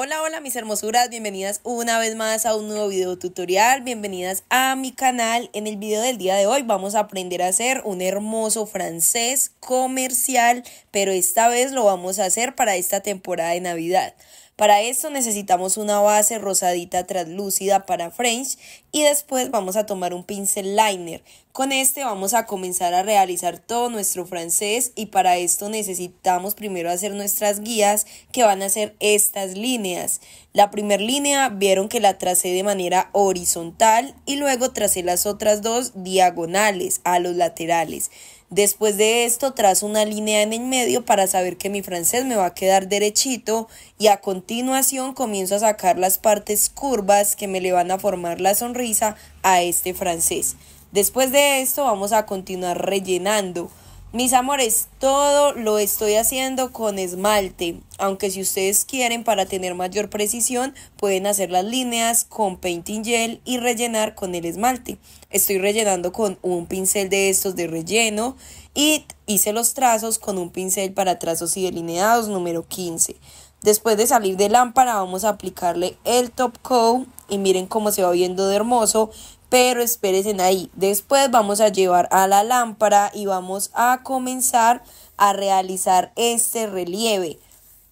Hola, hola mis hermosuras, bienvenidas una vez más a un nuevo video tutorial, bienvenidas a mi canal. En el video del día de hoy vamos a aprender a hacer un hermoso francés comercial, pero esta vez lo vamos a hacer para esta temporada de Navidad. Para esto necesitamos una base rosadita translúcida para French y después vamos a tomar un pincel liner. Con este vamos a comenzar a realizar todo nuestro francés y para esto necesitamos primero hacer nuestras guías que van a ser estas líneas. La primer línea vieron que la tracé de manera horizontal y luego tracé las otras dos diagonales a los laterales. Después de esto trazo una línea en el medio para saber que mi francés me va a quedar derechito y a continuación comienzo a sacar las partes curvas que me le van a formar la sonrisa a este francés. Después de esto vamos a continuar rellenando. Mis amores, todo lo estoy haciendo con esmalte, aunque si ustedes quieren para tener mayor precisión pueden hacer las líneas con painting gel y rellenar con el esmalte. Estoy rellenando con un pincel de estos de relleno y hice los trazos con un pincel para trazos y delineados número 15. Después de salir de lámpara vamos a aplicarle el top coat y miren cómo se va viendo de hermoso pero esperen ahí. Después vamos a llevar a la lámpara y vamos a comenzar a realizar este relieve.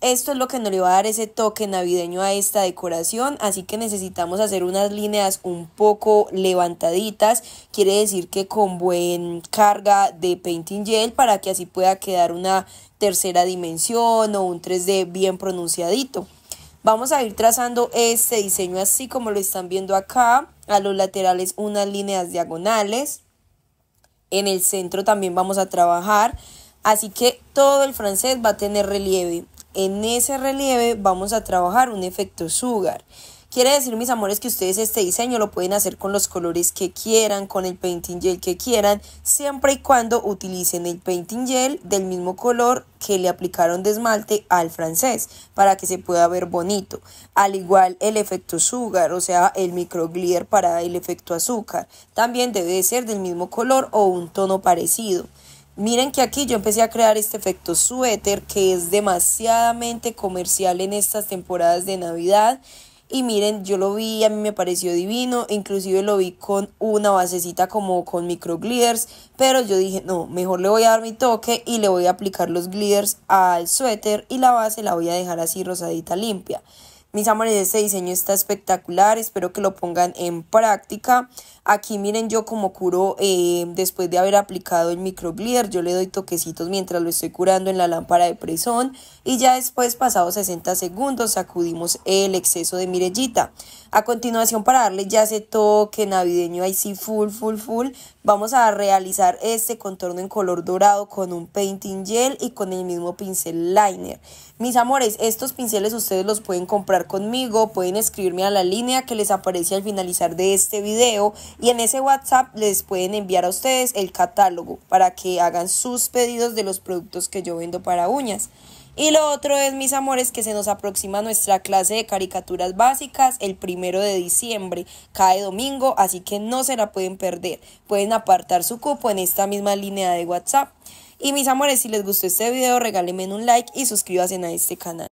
Esto es lo que nos le va a dar ese toque navideño a esta decoración, así que necesitamos hacer unas líneas un poco levantaditas, quiere decir que con buen carga de painting gel para que así pueda quedar una tercera dimensión o un 3D bien pronunciadito. Vamos a ir trazando este diseño así como lo están viendo acá a los laterales unas líneas diagonales. En el centro también vamos a trabajar. Así que todo el francés va a tener relieve. En ese relieve vamos a trabajar un efecto sugar. Quiere decir, mis amores, que ustedes este diseño lo pueden hacer con los colores que quieran, con el painting gel que quieran, siempre y cuando utilicen el painting gel del mismo color que le aplicaron de esmalte al francés, para que se pueda ver bonito. Al igual el efecto sugar, o sea, el micro glitter para el efecto azúcar, también debe ser del mismo color o un tono parecido. Miren que aquí yo empecé a crear este efecto suéter que es demasiadamente comercial en estas temporadas de Navidad y miren, yo lo vi, a mí me pareció divino, inclusive lo vi con una basecita como con micro glitters pero yo dije, no, mejor le voy a dar mi toque y le voy a aplicar los glitters al suéter y la base la voy a dejar así rosadita limpia. Mis amores, este diseño está espectacular, espero que lo pongan en práctica. Aquí miren yo como curo eh, después de haber aplicado el microblader, yo le doy toquecitos mientras lo estoy curando en la lámpara de presión y ya después, pasados 60 segundos, sacudimos el exceso de mirellita. A continuación, para darle ya ese toque navideño ahí sí full, full, full, vamos a realizar este contorno en color dorado con un painting gel y con el mismo pincel liner. Mis amores, estos pinceles ustedes los pueden comprar conmigo, pueden escribirme a la línea que les aparece al finalizar de este video y en ese WhatsApp les pueden enviar a ustedes el catálogo para que hagan sus pedidos de los productos que yo vendo para uñas. Y lo otro es, mis amores, que se nos aproxima nuestra clase de caricaturas básicas el primero de diciembre, cae domingo, así que no se la pueden perder. Pueden apartar su cupo en esta misma línea de WhatsApp. Y mis amores, si les gustó este video, regálenme un like y suscríbanse a este canal.